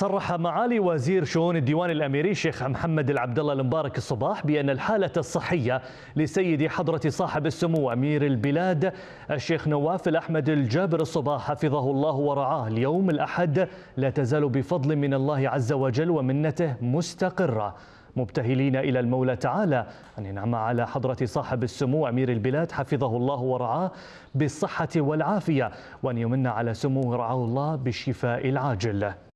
صرح معالي وزير شؤون الديوان الاميري الشيخ محمد العبد الله المبارك الصباح بان الحاله الصحيه لسيد حضره صاحب السمو امير البلاد الشيخ نواف الاحمد الجابر الصباح حفظه الله ورعاه اليوم الاحد لا تزال بفضل من الله عز وجل ومنته مستقره مبتهلين إلى المولى تعالى أن ينعم على حضرة صاحب السمو أمير البلاد حفظه الله ورعاه بالصحة والعافية وأن يمن على سموه رعاه الله بالشفاء العاجل